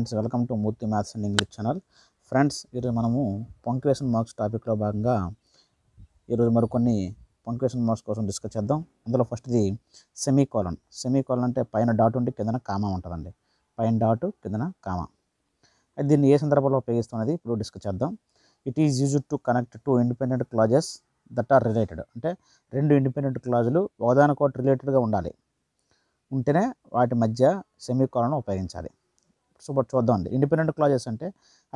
friends welcome to Murthy maths and English channel friends ఈరోజు మనము punctuation marks టాపిక్లో భాగంగా ఈరోజు మరికొన్ని పంక్చుయేషన్ మార్క్స్ కోసం డిస్కస్ చేద్దాం అందులో ఫస్ట్ది సెమీ కాలన్ సెమీ కాలన్ అంటే పైన డాట్ ఉంటే కిందన కామా ఉంటుందండి పైన డాట్ కిందన కామా అది దీన్ని ఏ సందర్భంలో ఉపయోగిస్తున్నది ఇప్పుడు డిస్కస్ చేద్దాం it is used to connect two independent clauses that are related అంటే రెండు ఇండిపెండెంట్ క్లాజులు ఒకదానికోటి రిలేటెడ్గా ఉండాలి ఉంటేనే వాటి మధ్య సెమీ కాలను ఉపయోగించాలి సూపర్ చూద్దాం ఇండిపెండెంట్ క్లాజెస్ అంటే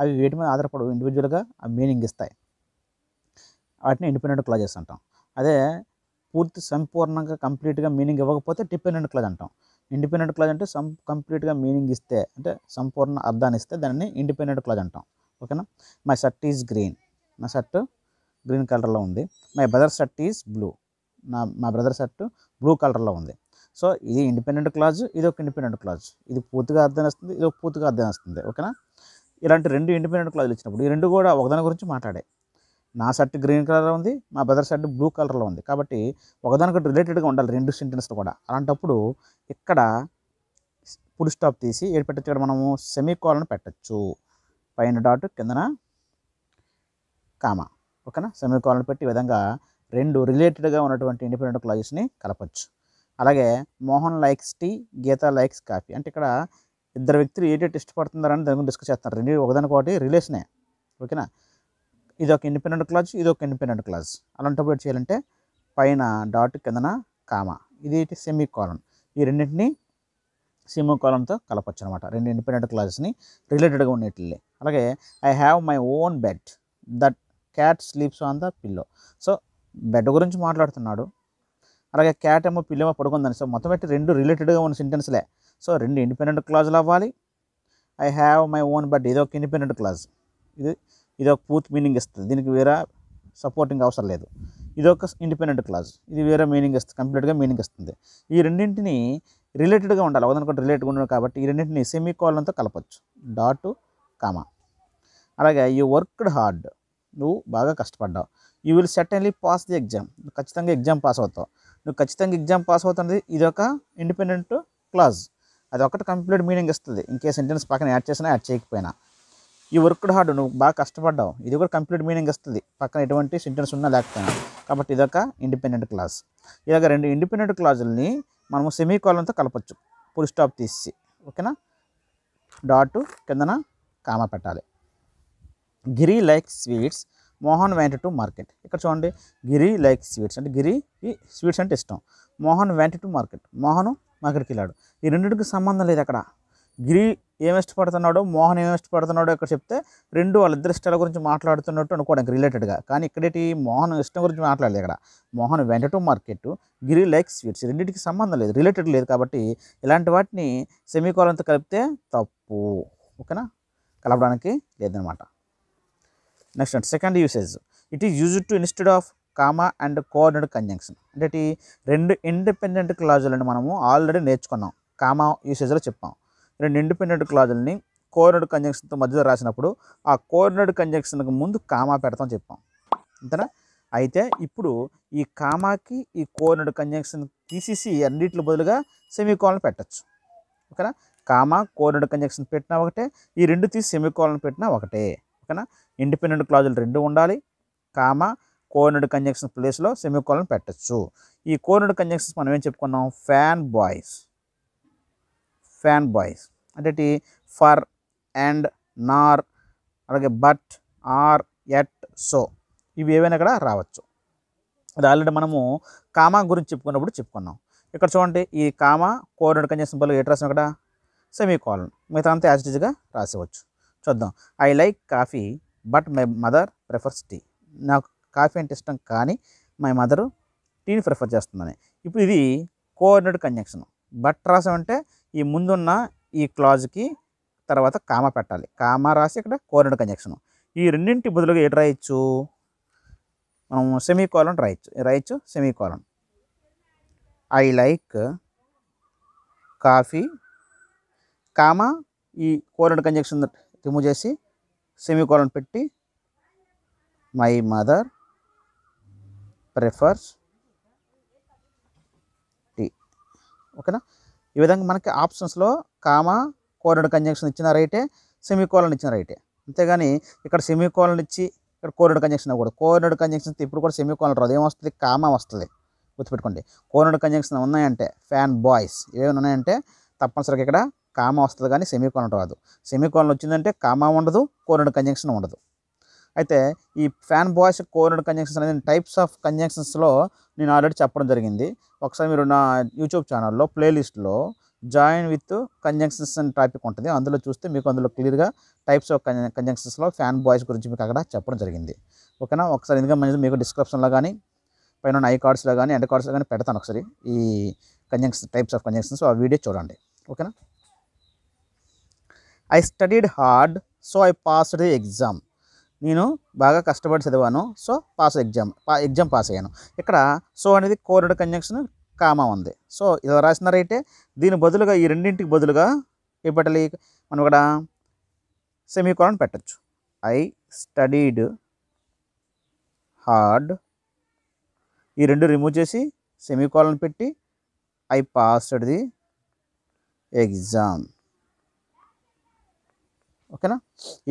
అవి వేటి మీద ఆధారపడవు ఇండివిజువల్గా ఆ మీనింగ్ ఇస్తాయి వాటిని ఇండిపెండెంట్ క్లాజెస్ అంటాం అదే పూర్తి సంపూర్ణంగా కంప్లీట్గా మీనింగ్ ఇవ్వకపోతే డిపెండెంట్ క్లాజ్ అంటాం ఇండిపెండెంట్ క్లాజ్ అంటే సం కంప్లీట్గా మీనింగ్ ఇస్తే అంటే సంపూర్ణ అర్థాన్ని ఇస్తే దానిని ఇండిపెండెంట్ క్లాజ్ అంటాం ఓకేనా మై షర్ట్ ఈజ్ గ్రీన్ నా షర్ట్ గ్రీన్ కలర్లో ఉంది my brother shirt is blue నా మా బ్రదర్ షర్ట్ బ్లూ కలర్లో ఉంది సో ఇది ఇండిపెండెంట్ క్లాజ్ ఇది ఒక ఇండిపెండెంట్ క్లాజ్ ఇది పూర్తిగా అర్థం వస్తుంది ఇది ఒక పూర్తిగా అర్థం వస్తుంది ఓకేనా ఇలాంటి రెండు ఇండిపెండెంట్ క్లాజులు ఇచ్చినప్పుడు ఈ రెండు కూడా ఒకదాని గురించి మాట్లాడే నా షర్ట్ గ్రీన్ కలర్లో ఉంది మా బ్రదర్ షర్ట్ బ్లూ కలర్లో ఉంది కాబట్టి ఒకదానికొకటి రిలేటెడ్గా ఉండాలి రెండు సెంటెన్స్ కూడా అలాంటప్పుడు ఇక్కడ ఫుల్ స్టాప్ తీసి ఏడు పెట్టచ్చు ఇక్కడ మనము సెమీకోలను పెట్టచ్చు పైన డాట్ కిందన కామా ఓకేనా సెమీకోలను పెట్టి విధంగా రెండు రిలేటెడ్గా ఉన్నటువంటి ఇండిపెండెంట్ క్లాజెస్ని కలపచ్చు అలాగే Mohan likes tea Geeta likes coffee అంటే ఇక్కడ ఇద్దరు వ్యక్తులు ఏటేటి ఇష్టపడుతున్నారని దాని గురించి డిస్కస్ చేస్తున్నారు రెండు ఒకదానికొకటి రిలేషనే ఓకేనా ఇది ఒక ఇండిపెండెంట్ క్లాజ్ ఇది ఒక ఇండిపెండెంట్ క్లాజ్ అలాంటప్పుడు చేయాలంటే పైన డాట్ కిందన కామా ఇది సెమీ కాలన్ ఈ రెండింటిని సెమీ కాలంతో కలపచ్చు అనమాట రెండు ఇండిపెండెంట్ క్లాజెస్ని రిలేటెడ్గా ఉండేటిల్ని అలాగే I have my own bed that cat sleeps on the pillow so bed గురించి మాట్లాడుతున్నాడు అలాగే క్యాట్ ఏమో పిల్లేమో పడుకుందని సో మొత్తం పెట్టి రెండు రిలేటెడ్గా ఉన్న సెంటెన్స్లే సో రెండు ఇండిపెండెంట్ క్లాజులు అవ్వాలి I have my own but ఇది ఒక ఇండిపెండెంట్ క్లాజ్ ఇది ఇది ఒక పూర్తి మీనింగ్ ఇస్తుంది దీనికి వేరే సపోర్టింగ్ అవసరం లేదు ఇది ఒక ఇండిపెండెంట్ క్లాజ్ ఇది వేరే మీనింగ్ ఇస్తుంది కంప్లీట్గా మీనింగ్ ఇస్తుంది ఈ రెండింటిని రిలేటెడ్గా ఉండాలి ఒకదనుకోండి రిలేటెడ్ ఉండడం కాబట్టి ఈ రెండింటిని సెమీ కాలంతో కలపచ్చు డాట్ కామా అలాగే యూ వర్క్డ్ హార్డ్ నువ్వు బాగా కష్టపడ్డావు you will certainly pass the exam ఖచ్చితంగా ఎగ్జామ్ పాస్ అవుతావు నువ్వు ఖచ్చితంగా ఎగ్జామ్ పాస్ అవుతుంది ఇది ఒక ఇండిపెండెంట్ క్లాజ్ అది ఒకటి కంప్లీట్ మీనింగ్ ఇస్తుంది ఇంకే సెంటెన్స్ పక్కన యాడ్ చేసినా యాడ్ చేయకపోయినా ఈ వర్క్డ్ హార్డ్ నువ్వు బాగా కష్టపడ్డావు ఇది కూడా కంప్లీట్ మీనింగ్ ఇస్తుంది పక్కన ఎటువంటి సెంటెన్స్ ఉన్నా లేకపోయినా కాబట్టి ఇదొక ఇండిపెండెంట్ క్లాజ్ ఇలాగ రెండు ఇండిపెండెంట్ క్లాజుల్ని మనము సెమీ కాలంతో కలపచ్చు ఫుల్ స్టాప్ తీసి ఓకేనా డాట్ కిందన కామ పెట్టాలి గిరి like sweets Mohan went to market ఇక్కడ చూడండి గిరి లైక్ స్వీట్స్ అంటే గిరికి స్వీట్స్ అంటే ఇష్టం Mohan went to market Mohan మార్కెట్కి వెళ్ళాడు ఈ రెండింటికి సంబంధం లేదు అక్కడ గిరి ఏమి ఇష్టపడుతున్నాడో మోహన్ ఏమి ఇష్టపడుతున్నాడు ఇక్కడ చెప్తే రెండు వాళ్ళిద్దరి ఇష్టాల గురించి మాట్లాడుతున్నట్టు అనుకోవడానికి రిలేటెడ్గా కానీ ఇక్కడేటి మోహన్ ఇష్టం గురించి మాట్లాడలేదు ఇక్కడ Mohan went to market Giri like sweets రెండింటికి సంబంధం లేదు రిలేటెడ్ లేదు కాబట్టి ఇలాంటి వాటిని సెమీకోలంతో కలిపితే తప్పు ఓకేనా కలపడానికి లేదనమాట next and second usage it is used to instead of comma and coordinate conjunction అంటే రెండు ఇండిపెండెంట్ క్లాజులను మనము ఆల్రెడీ నేర్చుకున్నాం కామా యూసేజ్లో చెప్పాం రెండు ఇండిపెండెంట్ క్లాజులని కోఆర్డినేట్ కన్జంక్షన్తో మధ్యలో రాసినప్పుడు ఆ కోఆర్డినేట్ కన్జంక్షన్కి ముందు కామా పెడతాం చెప్పాం అంతేనా అయితే ఇప్పుడు ఈ కామాకి ఈ కోఆర్డినేట్ కన్జంక్షన్ తీసేసి అన్నింటి బదులుగా సెమీకోలను పెట్టచ్చు ఓకేనా కామా కోఆర్డినేట్ కన్జంక్షన్ పెట్టినా ఒకటే ఈ రెండు తీసి సెమీకోలను పెట్టినా ఒకటే ఓకేనా ఇండిపెండెంట్ క్లాజులు రెండు ఉండాలి కామ కోనడ్ కంజంక్షన్స్ ప్లేస్లో సెమికోలను పెట్టచ్చు ఈ కోనడ్ కంజక్షన్స్ మనం ఏం చెప్పుకున్నాం ఫ్యాన్ బాయ్స్ ఫ్యాన్ బాయ్స్ అంటే ఫర్ అండ్ నార్ అలాగే బట్ ఆర్ ఎట్ సో ఇవి ఏవైనా కూడా రావచ్చు అది ఆల్రెడీ మనము కామా గురించి చెప్పుకున్నప్పుడు చెప్పుకున్నాం ఇక్కడ చూడండి ఈ కామా కోనెడ్ కంజంక్షన్ ప్లేస్లో ఏట్ రాసాం కూడా సెమీ కాలన్ మిగతా అంతా యాజిటీజ్గా రాసేవచ్చు చూద్దాం I like coffee but my mother prefers tea నాకు కాఫీ అంటే ఇష్టం కానీ మై మదర్ టీని ప్రిఫర్ చేస్తుందని ఇప్పుడు ఇది కోఆర్డినేట్ కంజంక్షన్ బట్ రాసం అంటే ఈ ముందున్న ఈ క్లాజ్కి తర్వాత కామా పెట్టాలి కామా రాసి ఇక్కడ కోఆర్డినేట్ కంజంక్షన్ ఈ రెండింటి బదులుగా ఏడు రాయొచ్చు మనం సెమీ కాలం రాయొచ్చు రాయొచ్చు semi colon I like coffee comma ఈ కోఆర్డినేట్ కంజంక్షన్ రిమూవ్ చేసి సెమీకోలన్ పెట్టి మై మదర్ ప్రిఫర్స్ టీ ఓకేనా ఈ విధంగా మనకి ఆప్షన్స్లో కామా కోరెడ్ కంజంక్షన్ ఇచ్చిన రైటే సెమీకోలన్ ఇచ్చిన రైటే అంతేగాని ఇక్కడ సెమీకోలన్ ఇచ్చి ఇక్కడ కోరెడ్ కంజంక్షన్ కూడా కోరెడ్ కంజంక్షన్ ఇప్పుడు కూడా సెమీకోలన్ రాదు ఏమొస్తుంది కామా వస్తుంది గుర్తుపెట్టుకోండి కోరెడ్ కంజంక్షన్ ఉన్నాయంటే ఫ్యాన్ బాయ్స్ ఏమైనా ఉన్నాయంటే తప్పనిసరిగా ఇక్కడ కామ వస్తుంది కానీ సెమీకోలన్ రాదు సెమీకోలన్ వచ్చిందంటే కామ ఉండదు కోరెడ్ కంజంక్షన్ ఉండదు అయితే ఈ ఫ్యాన్ బాయ్స్ కోరెడ్ కంజంక్షన్స్ అనేది టైప్స్ ఆఫ్ కంజంక్షన్స్లో నేను ఆల్రెడీ చెప్పడం జరిగింది ఒకసారి మీరు నా యూట్యూబ్ ఛానల్లో ప్లేలిస్ట్లో జాయిన్ విత్ కంజంక్షన్స్ అని టాపిక్ ఉంటుంది అందులో చూస్తే మీకు అందులో క్లియర్గా టైప్స్ ఆఫ్ కంజంక్షన్స్లో ఫ్యాన్ బాయ్స్ గురించి మీకు అక్కడ చెప్పడం జరిగింది ఓకేనా ఒకసారి ఎందుకంటే మంచిది మీకు డిస్క్రిప్షన్లో కానీ పైన ఐ కార్డ్స్లో కానీ ఎండ్ కార్డ్స్లో కానీ పెడతాను ఒకసారి ఈ కంజంక్షన్ టైప్స్ ఆఫ్ కంజంక్షన్స్ ఆ వీడియో చూడండి ఓకేనా I studied hard so I pass the exam నేను బాగా కష్టపడి చదివాను so pass exam exam pass అయ్యాను ఇక్కడ సో అనేది కోర్డ్ కన్జంక్షన్ కామా ఉంది సో ఇది రాసినారైతే దీని బదులుగా ఈ రెండింటికి బదులుగా ఏ పెట్టాలి మనం ఇక్కడ సెమీకోలన్ పెట్టచ్చు ఐ స్టడీడ్ హార్డ్ ఈ రెండు రిమూవ్ చేసి కాలను పెట్టి ఐ పాస్డ్ ది ఎగ్జామ్ ఓకేనా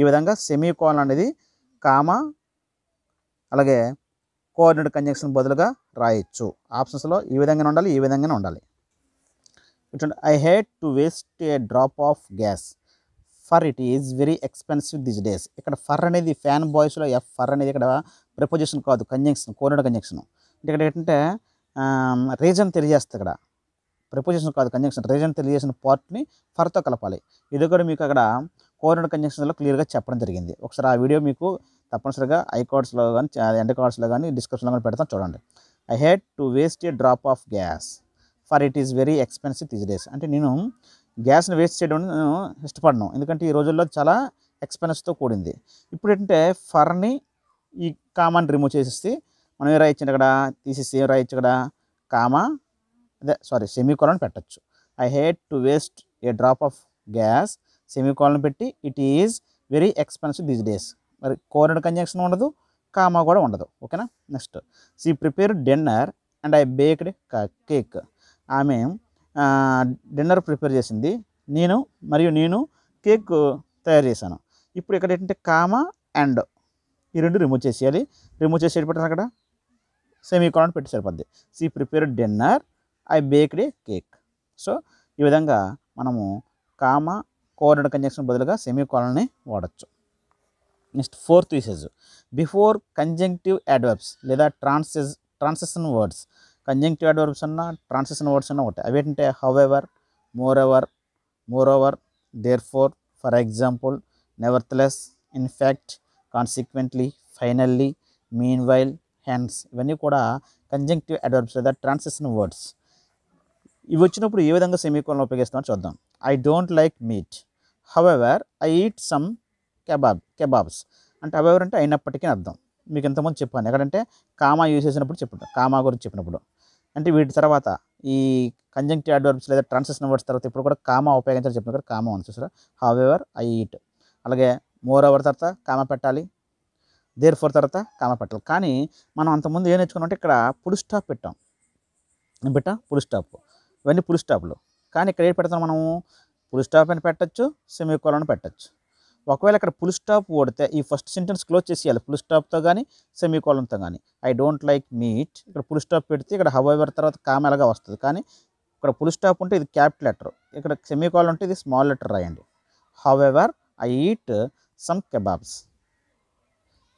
ఈ విధంగా సెమీ కోన్ అనేది కామ అలాగే కోఆర్డినేట్ కంజంక్షన్ బదులుగా రాయొచ్చు ఆప్షన్స్లో ఈ విధంగానే ఉండాలి ఈ విధంగానే ఉండాలి చూడండి I hate to waste a drop of gas for it is very expensive this days ఇక్కడ ఫర్ అనేది ఫ్యాన్ బాయ్స్లో ఎఫ్ ఫర్ అనేది ఇక్కడ ప్రిపోజిషన్ కాదు కంజంక్షన్ కోఆర్డినేట్ కంజంక్షన్ అంటే ఇక్కడ ఏంటంటే రీజన్ తెలియజేస్తుంది ఇక్కడ ప్రిపోజిషన్ కాదు కంజంక్షన్ రీజన్ తెలియజేసిన పార్ట్ని ఫర్తో కలపాలి ఇది కూడా మీకు అక్కడ కోరినడ్ కంజంక్షన్స్లో క్లియర్గా చెప్పడం జరిగింది ఒకసారి ఆ వీడియో మీకు తప్పనిసరిగా ఐకార్డ్స్లో కానీ ఎండ్ కార్డ్స్లో కానీ డిస్క్రిప్షన్లో కానీ పెడతాం చూడండి I had to waste a drop of gas for it is very expensive these days అంటే నేను గ్యాస్ని వేస్ట్ చేయడం నేను ఇష్టపడను ఎందుకంటే ఈ రోజుల్లో చాలా ఎక్స్పెన్స్తో కూడింది ఇప్పుడు ఏంటంటే ఫర్ని ఈ కామాని రిమూవ్ చేసేసి మనం ఏ రాయొచ్చు ఇక్కడ తీసేసి ఏం రాయించు కదా కామా అదే సారీ సెమీ కొరని పెట్టచ్చు I hate to waste a drop of gas colon పెట్టి it is very expensive this days మరి కోరడ్ కంజంక్షన్ ఉండదు కామా కూడా ఉండదు ఓకేనా next she prepare dinner and I baked cake ఆమె డిన్నర్ ప్రిపేర్ చేసింది నేను మరియు నేను కేక్ తయారు చేశాను ఇప్పుడు ఇక్కడ ఏంటంటే కామా అండ్ ఈ రెండు రిమూవ్ చేసేయాలి రిమూవ్ చేసి సరిపడతాను అక్కడ సెమీ కాలన్ పెట్టి సరిపోద్ది she prepare dinner I baked cake so ఈ విధంగా మనము కామా కోవర్డెడ్ కంజంక్షన్ బదులుగా సెమీ కోలన్ని వాడచ్చు next fourth usage before conjunctive adverbs లేదా ట్రాన్సెస్ ట్రాన్సెషన్ వర్డ్స్ కంజంక్టివ్ అడ్వర్బ్స్ అన్న ట్రాన్సెషన్ వర్డ్స్ అన్న ఒకటి అవి ఏంటంటే however moreover moreover therefore for example never in fact consequently finally meanwhile hence ఇవన్నీ కూడా కంజంక్టివ్ అడ్వర్బ్స్ లేదా ట్రాన్సెషన్ వర్డ్స్ ఇవి వచ్చినప్పుడు ఏ విధంగా సెమీకోలను ఉపయోగిస్తామో చూద్దాం I don't like meat however I eat some kebab kebabs అంటే హవెవర్ అంటే అయినప్పటికీ అర్థం మీకు ఇంతకుముందు చెప్పాను ఎక్కడంటే కామా యూజ్ చేసినప్పుడు చెప్పండి కామా గురించి చెప్పినప్పుడు అంటే వీటి తర్వాత ఈ కంజంక్టి అడ్వర్బ్స్ లేదా ట్రాన్సెషన్ వర్డ్స్ తర్వాత ఇప్పుడు కూడా కామా ఉపయోగించాలి చెప్పిన కూడా కామా అని చూసారా హవెవర్ ఐ ఈట్ అలాగే మోర్ ఓవర్ తర్వాత కామా పెట్టాలి దేర్ ఫోర్ తర్వాత కామా పెట్టాలి కానీ మనం అంతకుముందు ఏం నేర్చుకున్నామంటే ఇక్కడ పుల్ స్టాప్ పెట్టాం పెట్టా పుల్ స్టాప్ ఇవన్నీ పుల్ స్టాప్లు కానీ ఇక్కడ ఏం పెడతాం మనము ఫుల్ స్టాప్ అని పెట్టచ్చు అని పెట్టచ్చు ఒకవేళ ఇక్కడ ఫుల్ స్టాప్ కొడితే ఈ ఫస్ట్ సెంటెన్స్ క్లోజ్ చేసేయాలి ఫుల్ స్టాప్తో కానీ సెమీకోలంతో కానీ ఐ డోంట్ లైక్ మీట్ ఇక్కడ ఫుల్ స్టాప్ పెడితే ఇక్కడ హవైవర్ తర్వాత కామెలగా వస్తుంది కానీ ఇక్కడ ఫుల్ స్టాప్ ఉంటే ఇది క్యాపిటల్ లెటర్ ఇక్కడ సెమీకోలన్ ఉంటే ఇది స్మాల్ లెటర్ రాయండి however I eat some kebabs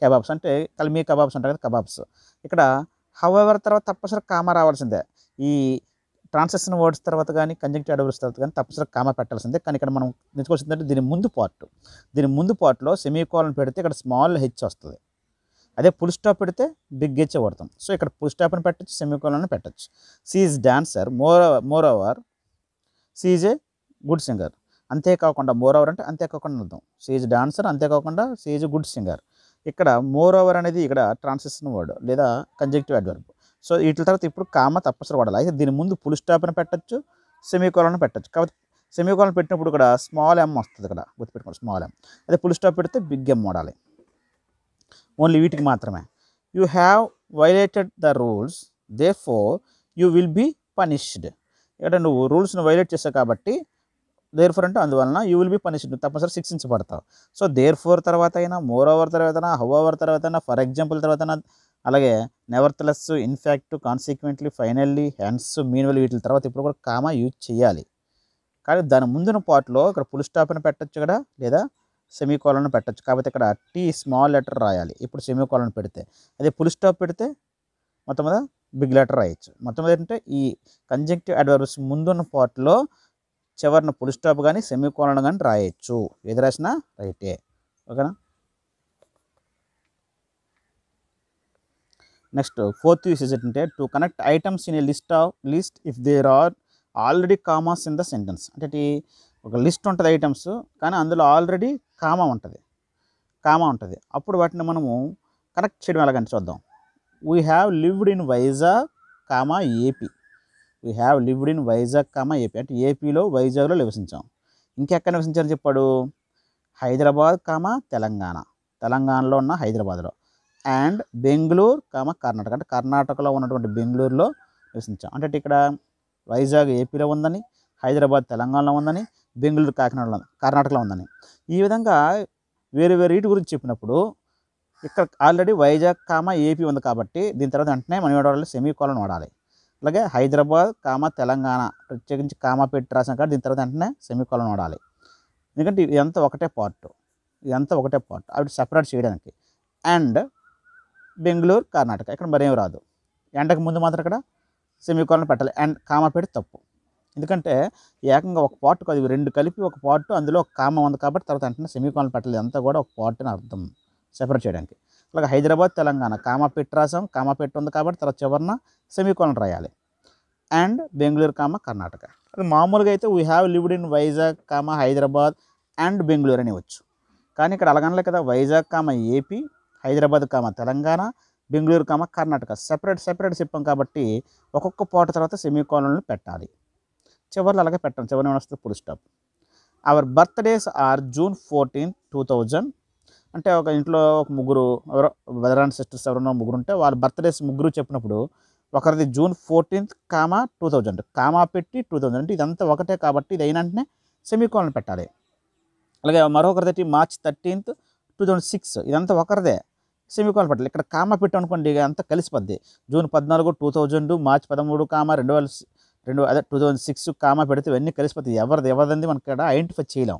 kebabs అంటే కల్మీ కబాబ్స్ అంటారు కదా కబాబ్స్ ఇక్కడ హవెవర్ తర్వాత తప్పనిసరి కామ రావాల్సిందే ఈ ట్రాన్సాక్షన్ వర్డ్స్ తర్వాత కానీ కంజంక్ట్ అడవర్స్ తర్వాత కానీ తప్పనిసరిగా కామా పెట్టాల్సిందే కానీ ఇక్కడ మనం నేర్చుకోవాల్సిందంటే దీని ముందు పార్ట్ దీని ముందు పార్ట్లో సెమీకోలన్ పెడితే ఇక్కడ స్మాల్ హెచ్ వస్తుంది అదే ఫుల్ స్టాప్ పెడితే బిగ్ హెచ్ పడతాం సో ఇక్కడ ఫుల్ స్టాప్ అని పెట్టచ్చు సెమీకోలన్ అని పెట్టచ్చు she's dancer more moreover she's a good singer అంతేకాకుండా మోర్ అవర్ అంటే అంతేకాకుండా అర్థం సీజ్ డాన్సర్ అంతేకాకుండా సీజ్ గుడ్ సింగర్ ఇక్కడ మోర్ అవర్ అనేది ఇక్కడ ట్రాన్సాక్షన్ వర్డ్ లేదా కంజెక్టివ్ అడ్వర్బ్ సో వీటి తర్వాత ఇప్పుడు కామ తప్పసరి వాడాలి అయితే దీని ముందు పుల్ స్టాప్ని పెట్టచ్చు సెమీకోలను పెట్టచ్చు కాబట్టి సెమీకోలను పెట్టినప్పుడు ఇక్కడ స్మాల్ ఎమ్ వస్తుంది ఇక్కడ గుర్తుపెట్టుకోండి స్మాల్ ఎమ్ అదే పుల్ స్టాప్ పెడితే బిగ్ ఎమ్ వాడాలి ఓన్లీ వీటికి మాత్రమే you have violated the rules therefore you will be punished ఎక్కడ నువ్వు రూల్స్ను వైలేట్ చేసావు కాబట్టి దేర్ ఫోర్ అంటే అందువలన యూ విల్ బి పనిష్డ్ తప్పనిసరి శిక్షించబడతావు సో దేర్ ఫోర్ తర్వాత అయినా మోర్ ఓవర్ తర్వాత హౌ ఓవర్ తర్వాత ఫర్ ఎగ్జాంపుల్ తర్వాత అలాగే nevertheless in fact consequently finally hence meanwhile వీటి తర్వాత ఇప్పుడు కూడా కామా యూజ్ చేయాలి కానీ దాని ముందున పార్ట్లో ఇక్కడ ఫుల్ స్టాప్ని పెట్టచ్చు కదా లేదా సెమీకోలను పెట్టచ్చు కాకపోతే ఇక్కడ టీ స్మాల్ లెటర్ రాయాలి ఇప్పుడు సెమీకోలను పెడితే అదే ఫుల్ స్టాప్ పెడితే మొత్తం మీద బిగ్ లెటర్ రాయొచ్చు మొత్తం మీద ఏంటంటే ఈ కంజంక్టివ్ అడ్వర్బ్స్ ముందున్న పార్ట్లో చివరిన ఫుల్ స్టాప్ కానీ సెమీకోలను కానీ రాయొచ్చు ఏది రాసినా రైటే ఓకేనా నెక్స్ట్ ఫోర్త్ యూసేజ్ ఏంటంటే to connect items in a list of list if there are already commas in the sentence అంటే ఒక లిస్ట్ ఉంటుంది ఐటమ్స్ కానీ అందులో ఆల్రెడీ కామా ఉంటుంది కామా ఉంటుంది అప్పుడు వాటిని మనము కనెక్ట్ చేయడం ఎలాగని చూద్దాం we have lived in Vizag comma AP we have lived in Vizag comma AP అంటే ఏపీలో వైజాగ్లో నివసించాం ఇంకెక్కడ నివసించారని చెప్పాడు హైదరాబాద్ కామా తెలంగాణ తెలంగాణలో ఉన్న హైదరాబాద్లో అండ్ బెంగళూరు కామ కర్ణాటక అంటే కర్ణాటకలో ఉన్నటువంటి బెంగళూరులో నివసించాం అంటే ఇక్కడ వైజాగ్ ఏపీలో ఉందని హైదరాబాద్ తెలంగాణలో ఉందని బెంగళూరు కాకినాడలో కర్ణాటకలో ఉందని ఈ విధంగా వేరు వేరు వీటి గురించి చెప్పినప్పుడు ఇక్కడ ఆల్రెడీ వైజాగ్ కామ ఏపీ ఉంది కాబట్టి దీని తర్వాత వెంటనే మనం సెమీ కాలం వాడాలి అలాగే హైదరాబాద్ కామ తెలంగాణ ప్రత్యేకించి కామ పెట్టి రాసిన కాబట్టి దీని తర్వాత వెంటనే సెమీ కాలం వాడాలి ఎందుకంటే ఇదంతా ఒకటే పార్ట్ ఇదంతా ఒకటే పార్ట్ అవి సపరేట్ చేయడానికి అండ్ బెంగళూరు కర్ణాటక ఇక్కడ మరేం రాదు ఎండకు ముందు మాత్రం ఇక్కడ సెమీకోలను పెట్టాలి అండ్ కామ పెట్టి తప్పు ఎందుకంటే ఏకంగా ఒక పాటు కాదు రెండు కలిపి ఒక పాటు అందులో ఒక కామ ఉంది కాబట్టి తర్వాత వెంటనే సెమీకోలను పెట్టాలి అంతా కూడా ఒక పాటు అని అర్థం సెపరేట్ చేయడానికి అలాగే హైదరాబాద్ తెలంగాణ కామ పెట్టి రాసాం కామ పెట్టి ఉంది కాబట్టి తర్వాత చివరిన సెమీకోలను రాయాలి అండ్ బెంగళూరు కామ కర్ణాటక అది మామూలుగా అయితే we have lived in Vizag comma Hyderabad and Bengaluru అని వచ్చు కానీ ఇక్కడ అలాగనలే కదా Vizag comma AP Hyderabad comma Telangana Bengaluru comma Karnataka separate separate చెప్పాం కాబట్టి ఒక్కొక్క పూట తర్వాత సెమీకోలన్లు పెట్టాలి చివరిలో అలాగే పెట్టాం చివరి వస్తుంది full stop our birthdays are June fourteen two thousand అంటే ఒక ఇంట్లో ఒక ముగ్గురు ఎవరో బ్రదర్ అండ్ సిస్టర్స్ ఎవరైనా ముగ్గురు ఉంటే వాళ్ళ బర్త్డేస్ ముగ్గురు చెప్పినప్పుడు ఒకరిది June fourteenth comma two thousand comma పెట్టి టూ థౌజండ్ అంటే ఇదంతా ఒకటే కాబట్టి ఇది అయిన వెంటనే సెమీకోలన్ పెట్టాలి అలాగే మరొకరిది March thirteenth two thousand six ఇదంతా ఒకరిదే సెమికోన్ పెట్టాలి ఇక్కడ కామ ఇక అంతా కలిసిపోద్ది జూన్ పద్నాలుగు టూ థౌజండ్ మార్చి పదమూడు కామ రెండు వేల రెండు అదే టూ థౌజండ్ సిక్స్ కామా పెడితే ఇవన్నీ కలిసిపోతాయి ఎవరిది ఎవరిది మనకి ఇక్కడ ఐడెంటిఫై చేయలేం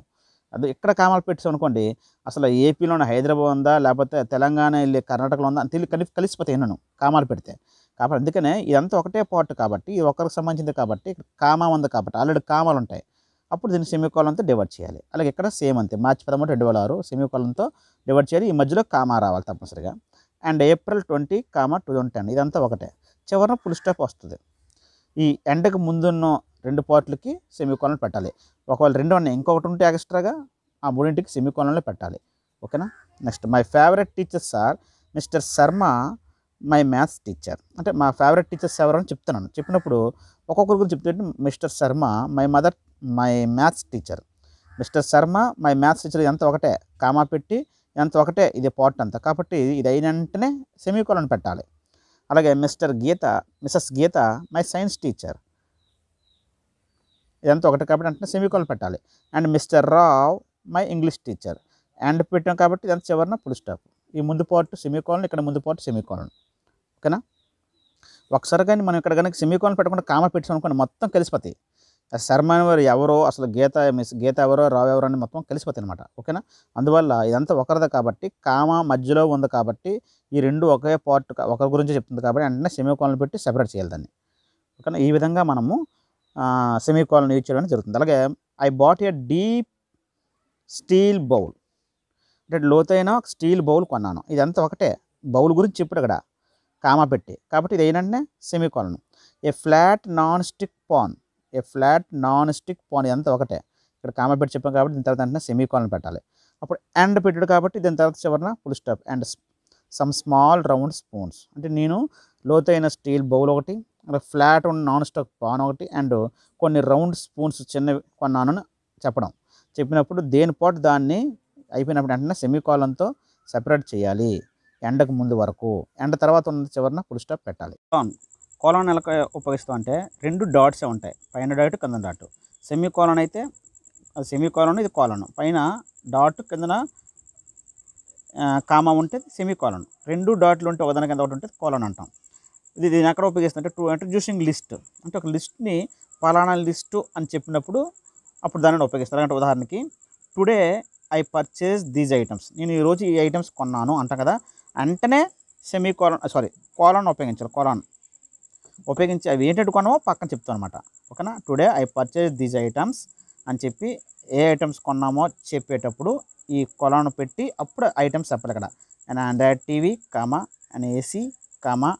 అది ఇక్కడ కామాలు పెట్టి అనుకోండి అసలు ఏపీలో హైదరాబాద్ ఉందా లేకపోతే తెలంగాణ వెళ్ళి కర్ణాటకలో ఉందా తెలియ కలిసి కలిసిపోతాయి నన్ను కామాలు పెడితే కాబట్టి అందుకనే ఇదంతా ఒకటే పార్ట్ కాబట్టి ఇది ఒకరికి సంబంధించింది కాబట్టి ఇక్కడ కామా ఉంది కాబట్టి ఆల్రెడీ కామాలు ఉంటాయి అప్పుడు దీన్ని సెమీకోలంతో డివైడ్ చేయాలి అలాగే ఇక్కడ సేమ్ అంతే మార్చి పదమూడు రెండు వేల ఆరు సెమీకోలంతో డివైడ్ చేయాలి ఈ మధ్యలో కామా రావాలి తప్పనిసరిగా and April twenty comma two thousand ten ఇదంతా ఒకటే చివరిన ఫుల్ స్టాప్ వస్తుంది ఈ ఎండకు ముందున్న రెండు పార్ట్లకి సెమీకోలను పెట్టాలి ఒకవేళ రెండు ఉన్నాయి ఇంకొకటి ఉంటే ఎక్స్ట్రాగా ఆ మూడింటికి సెమీకోలంలో పెట్టాలి ఓకేనా next my favourite teachers sir mister Sharma my maths teacher అంటే మా ఫేవరెట్ టీచర్స్ ఎవరని చెప్తున్నాను చెప్పినప్పుడు ఒక్కొక్కరి గురించి చెప్తుంటే mister Sharma my mother my maths teacher mister Sharma my maths teacher ఎంత ఒకటే కామా పెట్టి ఎంత ఒకటే ఇది పార్ట్ అంతా కాబట్టి ఇది అయిన వెంటనే సెమీకోలను పెట్టాలి అలాగే mister Geetha Mrs Geetha my science teacher ఎంత ఒకటి కాబట్టి అంటే సెమీకోల్ పెట్టాలి and mister Rao my English teacher and పెట్టాం కాబట్టి ఎంత చివరిన పుల్ స్టాప్ ఈ ముందు పార్ట్ సెమీకోలన్ ఇక్కడ ముందు పాటు సెమీకోలన్ ఓకేనా ఒకసారి కానీ మనం ఇక్కడ కనుక సెమీకోలన్ పెట్టకుండా కామ పెట్టుకోనుకోండి మొత్తం కలిసిపోతాయి శర్మ వారు ఎవరో అసలు గీత మిస్ గీత ఎవరో రావు ఎవరో అని మొత్తం కలిసిపోతాయి అనమాట ఓకేనా అందువల్ల ఇదంతా ఒకరిది కాబట్టి కామ మధ్యలో ఉంది కాబట్టి ఈ రెండు ఒకే పార్ట్ ఒకరి గురించి చెప్తుంది కాబట్టి వెంటనే సెమీకోలను పెట్టి సెపరేట్ చేయాలి దాన్ని ఓకేనా ఈ విధంగా మనము సెమీకోలను యూజ్ చేయడం జరుగుతుంది అలాగే I bought a deep steel bowl అంటే లోతైన స్టీల్ బౌల్ కొన్నాను ఇదంతా ఒకటే బౌల్ గురించి చెప్పాడు అక్కడ కామా పెట్టి కాబట్టి ఇది ఏంటంటే semicolon a flat non stick pan a flat non stick pan అంతా ఒకటే ఇక్కడ కామ పెట్టి చెప్పాం కాబట్టి దీని తర్వాత వెంటనే సెమీ కాలన్ పెట్టాలి అప్పుడు ఎండ్ పెట్టాడు కాబట్టి దీని తర్వాత చివరిన full stop and some small round spoons అంటే నేను లోతైన స్టీల్ బౌల్ ఒకటి ఫ్లాట్ ఉన్న నాన్ స్టాక్ పాన్ ఒకటి అండ్ కొన్ని రౌండ్ స్పూన్స్ చిన్నవి కొన్నాను చెప్పడం చెప్పినప్పుడు దేనిపాటు దాన్ని అయిపోయినప్పుడు వెంటనే సెమీకాలంతో సెపరేట్ చేయాలి ఎండకు ముందు వరకు ఎండ తర్వాత ఉన్న చివరిన ఫుల్ స్టాప్ పెట్టాలి కోలన్ ఎలా ఉపయోగిస్తాం అంటే రెండు డాట్సే ఉంటాయి పైన డాట్ కింద డాట్ సెమీ కోలన్ అయితే అది సెమీ కోలన్ ఇది కోలన్ పైన డాట్ కిందన కామా ఉంటే సెమీ కోలన్ రెండు డాట్లు ఉంటే ఒకదాని కింద ఒకటి ఉంటే కోలన్ అంటాం ఇది దీని ఎక్కడ అంటే టూ ఇంట్రడ్యూసింగ్ లిస్ట్ అంటే ఒక లిస్ట్ని పలానా లిస్టు అని చెప్పినప్పుడు అప్పుడు దానిని ఉపయోగిస్తారు అంటే ఉదాహరణకి today I purchase these items నేను ఈరోజు ఈ ఐటమ్స్ కొన్నాను అంటాం కదా వెంటనే సెమీ కోలన్ సారీ కోలాన్ ఉపయోగించాలి కోలాన్ ఉపయోగించి అవి ఏంటంటే కొన్నామో పక్కన చెప్తాం అనమాట ఓకేనా today I purchase these items అని చెప్పి ఏ ఐటమ్స్ కొన్నామో చెప్పేటప్పుడు ఈ కొలను పెట్టి అప్పుడు ఐటమ్స్ చెప్పాలి ఇక్కడ and Android TV comma and AC comma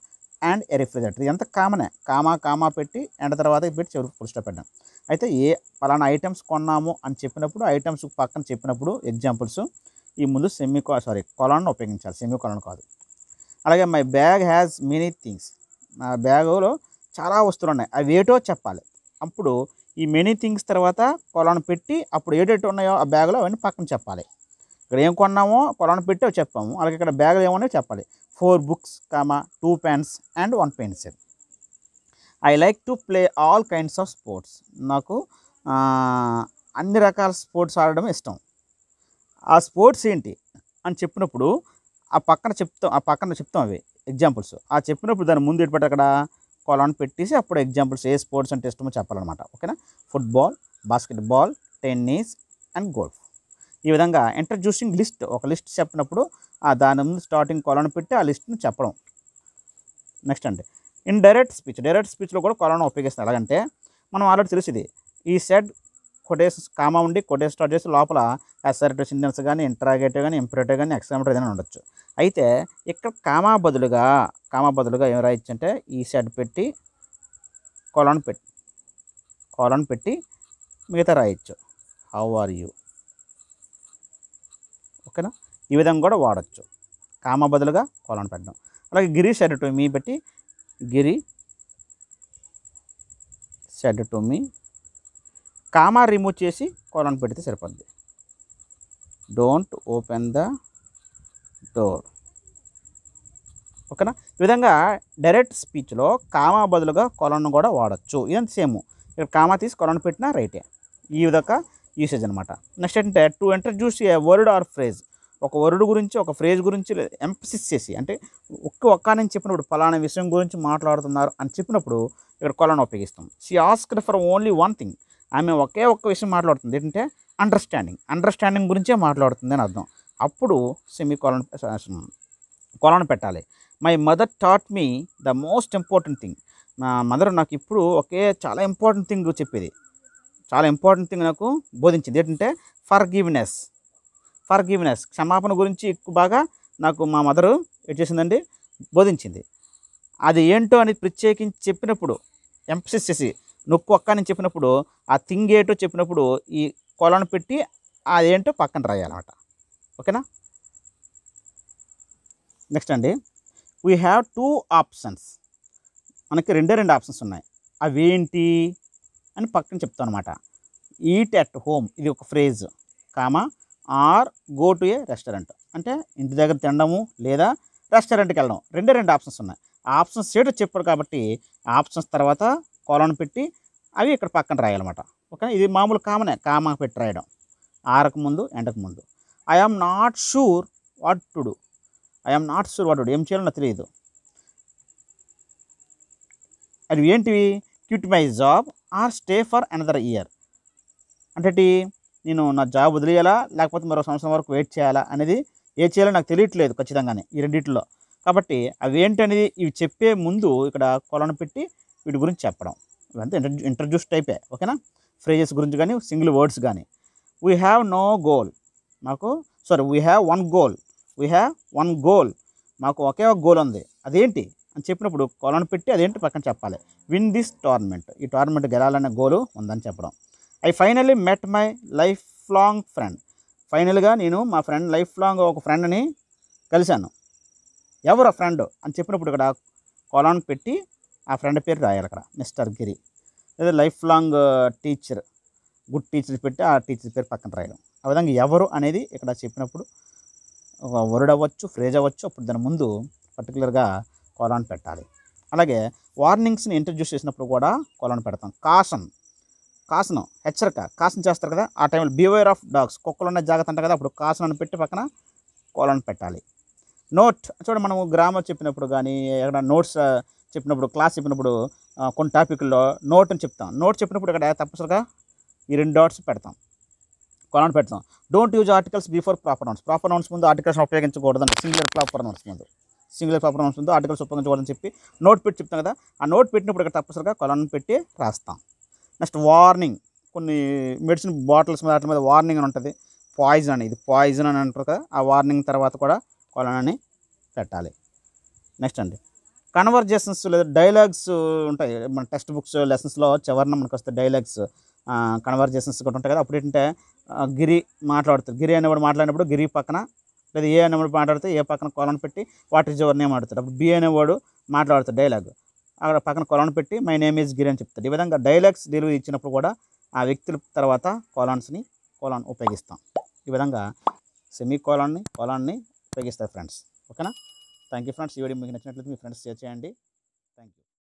and a refrigerator ఇదంతా కామనే కామా కామా పెట్టి అండ్ తర్వాత పెట్టి చివరికి ఫుల్ పెట్టాం అయితే ఏ పలానా ఐటమ్స్ కొన్నాము అని చెప్పినప్పుడు ఐటమ్స్ పక్కన చెప్పినప్పుడు ఎగ్జాంపుల్స్ ఈ ముందు సెమీ సారీ కొలను ఉపయోగించాలి సెమీ కొలను కాదు అలాగే my bag has many things నా బ్యాగులో చాలా వస్తువులు ఉన్నాయి అవి ఏటో చెప్పాలి అప్పుడు ఈ మెనీ థింగ్స్ తర్వాత కొలను పెట్టి అప్పుడు ఏటేటి ఉన్నాయో ఆ బ్యాగ్లో అవన్నీ పక్కన చెప్పాలి ఇక్కడ ఏం కొన్నామో కొలను పెట్టి అవి చెప్పాము అలాగే ఇక్కడ బ్యాగులు ఏమన్నా చెప్పాలి four books comma two pens and one pencil I like to play all kinds of sports నాకు అన్ని రకాల స్పోర్ట్స్ ఆడడం ఇష్టం ఆ స్పోర్ట్స్ ఏంటి అని చెప్పినప్పుడు ఆ పక్కన చెప్తాం ఆ పక్కన చెప్తాం అవి ఎగ్జాంపుల్స్ ఆ చెప్పినప్పుడు దాని ముందు ఇటుపట్టి అక్కడ కొలాన్ పెట్టేసి అప్పుడు ఎగ్జాంపుల్స్ ఏ స్పోర్ట్స్ అంటే టెస్ట్ చెప్పాలన్నమాట ఓకేనా football basketball tennis and golf ఈ విధంగా ఇంట్రడ్యూసింగ్ లిస్ట్ ఒక లిస్ట్ చెప్పినప్పుడు ఆ దాని ముందు స్టార్టింగ్ కొలాన్ పెట్టి ఆ లిస్ట్ను చెప్పడం నెక్స్ట్ అండి ఇన్ డైరెక్ట్ స్పీచ్ డైరెక్ట్ స్పీచ్లో కూడా కొలాన్ ఉపయోగిస్తాను ఎలాగంటే మనం ఆల్రెడీ తెలిసింది ఈ సెడ్ కొటేస్ కామా ఉండి కొటేస్ స్టార్ట్ చేసి లోపల అసర్టివ్ సింటమ్స్ కానీ ఇంటరాగేటివ్ కానీ ఇంపరేటివ్ కానీ ఎక్స్క్లమేటరీ ఏదైనా ఉండొచ్చు అయితే ఇక్కడ కామా బదులుగా కామా బదులుగా ఏం అంటే ఈ సెడ్ పెట్టి కోలాన్ పెట్టి కోలాన్ పెట్టి మిగతా రాయొచ్చు హౌ ఆర్ యూ ఓకేనా ఈ విధంగా కూడా వాడచ్చు కామా బదులుగా కోలాన్ పెట్టడం అలాగే గిరి షెడ్ టు మీ పెట్టి Giri said to me comma remove చేసి కోలన్ పెడితే సరిపోద్ది డోంట్ ఓపెన్ ద డోర్ ఓకేనా ఈ విధంగా డైరెక్ట్ స్పీచ్లో కామా బదులుగా కొలను కూడా వాడచ్చు ఇదంతా సేమ్ ఇక్కడ కామా తీసి కొలను పెట్టినా రైటే ఈ విధంగా యూసేజ్ అనమాట నెక్స్ట్ ఏంటంటే to introduce a word or phrase ఒక వర్డ్ గురించి ఒక ఫ్రేజ్ గురించి ఎంపసిస్ చేసి అంటే ఒక్క ఒక్క నుంచి చెప్పినప్పుడు ఫలానా విషయం గురించి మాట్లాడుతున్నారు అని చెప్పినప్పుడు ఇక్కడ కొలను ఉపయోగిస్తాం she asked for only one thing ఆమె ఒకే ఒక్క విషయం మాట్లాడుతుంది ఏంటంటే అండర్స్టాండింగ్ అండర్స్టాండింగ్ గురించే మాట్లాడుతుంది అని అర్థం అప్పుడు సెమీ కొలను కొలను పెట్టాలి my mother taught me the most important thing నా మదర్ నాకు ఇప్పుడు ఒకే చాలా ఇంపార్టెంట్ థింగ్ చెప్పేది చాలా ఇంపార్టెంట్ థింగ్ నాకు బోధించింది ఏంటంటే ఫర్ గివ్నెస్ ఫర్ గివ్నెస్ క్షమాపణ గురించి ఎక్కువ బాగా నాకు మా మదరు ఏం చేసిందండి బోధించింది అది ఏంటో అని ప్రత్యేకించి చెప్పినప్పుడు ఎంఫసిస్ చేసి నొక్కు ఒక్క అని చెప్పినప్పుడు ఆ థింగ్ ఏటో చెప్పినప్పుడు ఈ కొలను పెట్టి అదేంటో పక్కన రాయాలన్నమాట ఓకేనా నెక్స్ట్ అండి వీ హ్యావ్ టూ ఆప్షన్స్ మనకి రెండే రెండు ఆప్షన్స్ ఉన్నాయి అవేంటి అని పక్కన చెప్తాం అనమాట ఈట్ అట్ హోమ్ ఇది ఒక phrase comma or go to a restaurant అంటే ఇంటి దగ్గర తినడము లేదా రెస్టారెంట్కి వెళ్ళడం రెండే రెండు ఆప్షన్స్ ఉన్నాయి ఆప్షన్స్ ఏటో చెప్పారు కాబట్టి ఆప్షన్స్ తర్వాత కోలను పెట్టి అవి ఇక్కడ పక్కన రాయాలన్నమాట ఓకే ఇది మామూలు కామనే కామ పెట్టి రాయడం ఆరకు ముందు ఎండకు ముందు I am not sure what to do am not sure what ఏం చేయాలో నాకు తెలియదు అవి ఏంటివి quit my job or stay for another year అంటే నేను నా జాబ్ వదిలేయాలా లేకపోతే మరో సంవత్సరం వరకు వెయిట్ చేయాలా అనేది ఏ చేయాలో నాకు తెలియట్లేదు ఖచ్చితంగానే ఈ రెండింటిలో కాబట్టి అవి ఏంటనేది ఇవి చెప్పే ముందు ఇక్కడ కొలను పెట్టి వీటి గురించి చెప్పడం ఇవంతా ఇంటర్ ఇంట్రడ్యూస్ టైపే ఓకేనా ఫ్రేజెస్ గురించి కానీ సింగిల్ వర్డ్స్ కానీ వీ హ్యావ్ నో గోల్ మాకు sorry we have one goal we have one goal మాకు ఒకే ఒక గోల్ ఉంది అదేంటి అని చెప్పినప్పుడు కొలను పెట్టి అదేంటి పక్కన చెప్పాలి విన్ దిస్ టోర్నమెంట్ ఈ టోర్నమెంట్ గెలాలనే గోలు ఉందని చెప్పడం I finally met my life long friend ఫైనల్గా నేను మా ఫ్రెండ్ లైఫ్ లాంగ్ ఒక ఫ్రెండ్ని కలిశాను ఎవరు ఫ్రెండ్ అని చెప్పినప్పుడు ఇక్కడ కొలను పెట్టి ఆ ఫ్రెండ్ పేరు రాయాలి అక్కడ మిస్టర్ గిరి లేదా life long teacher good teacher పెట్టి ఆ టీచర్ పేరు పక్కన రాయడం ఆ విధంగా ఎవరు అనేది ఇక్కడ చెప్పినప్పుడు వరుడ్ అవ్వచ్చు ఫ్రేజ్ అవ్వచ్చు అప్పుడు దాని ముందు పర్టికులర్గా కోలాన్ పెట్టాలి అలాగే వార్నింగ్స్ని ఇంట్రడ్యూస్ చేసినప్పుడు కూడా కోలాన్ పెడతాం కాసన్ కాసనం హెచ్చరిక కాసన్ చేస్తారు కదా ఆ టైంలో బిహేవియర్ ఆఫ్ డాగ్స్ కుక్కలు ఉన్న జాగ్రత్త అంటారు కదా అప్పుడు కాసనం అని పెట్టి పక్కన కోలాన్ పెట్టాలి నోట్ చూడండి మనము గ్రామర్ చెప్పినప్పుడు కానీ ఎక్కడ నోట్స్ చెప్పినప్పుడు క్లాస్ చెప్పినప్పుడు కొన్ని టాపిక్లో నోట్ అని చెప్తాం నోట్ చెప్పినప్పుడు ఇక్కడ తప్పనిసరిగా ఈ రెండు డాట్స్ పెడతాం కొనాన్ని పెడతాం don't use articles before proper nouns proper nouns ముందు ఆర్టికల్స్ ఉపయోగించకూడదని సింగిల్ ప్రాపర్ నౌన్స్ ముందు సింగిల్ ప్రాపర్ నౌన్స్ ముందు ఆర్టికల్స్ ఉపయోగించకూడదని చెప్పి నోట్ పెట్టి చెప్తాం కదా ఆ నోట్ పెట్టినప్పుడు ఇక్కడ తప్పనిసరిగా కొలను పెట్టి రాస్తాం నెక్స్ట్ వార్నింగ్ కొన్ని మెడిసిన్ బాటిల్స్ మీద వాటి మీద వార్నింగ్ అని ఉంటుంది పాయిజన్ అని ఇది పాయిజన్ అని అంటారు కదా ఆ వార్నింగ్ తర్వాత కూడా కొలనని అని పెట్టాలి నెక్స్ట్ అండి కన్వర్జేషన్స్ లేదా డైలాగ్స్ ఉంటాయి మన టెక్స్ట్ బుక్స్ లెసన్స్లో చివరిన మనకు వస్తే డైలాగ్స్ కన్వర్జేషన్స్ కూడా ఉంటాయి కదా అప్పుడు ఏంటంటే గిరి మాట్లాడుతారు గిరి అనేవాడు మాట్లాడినప్పుడు గిరి పక్కన లేదా ఏ అనేవాడు మాట్లాడితే ఏ పక్కన కొలను పెట్టి వాటర్ ఇస్ యువర్ నేమ్ అప్పుడు బి అనేవాడు మాట్లాడతాడు డైలాగ్ అక్కడ పక్కన కొలను పెట్టి మై నేమ్ ఈజ్ గిరి అని చెప్తాడు ఈ విధంగా డైలాగ్స్ డెలివరీ ఇచ్చినప్పుడు కూడా ఆ వ్యక్తుల తర్వాత కోలాన్స్ని కోలాన్ ఉపయోగిస్తాం ఈ విధంగా సెమీ కోలాన్ని కోలాన్ని ఉపయోగిస్తారు ఫ్రెండ్స్ ఓకేనా థ్యాంక్ యూ ఫ్రెండ్స్ ఈ వీడియో మీకు నచ్చినట్లయితే మీ ఫ్రెండ్స్ షేర్ చేయండి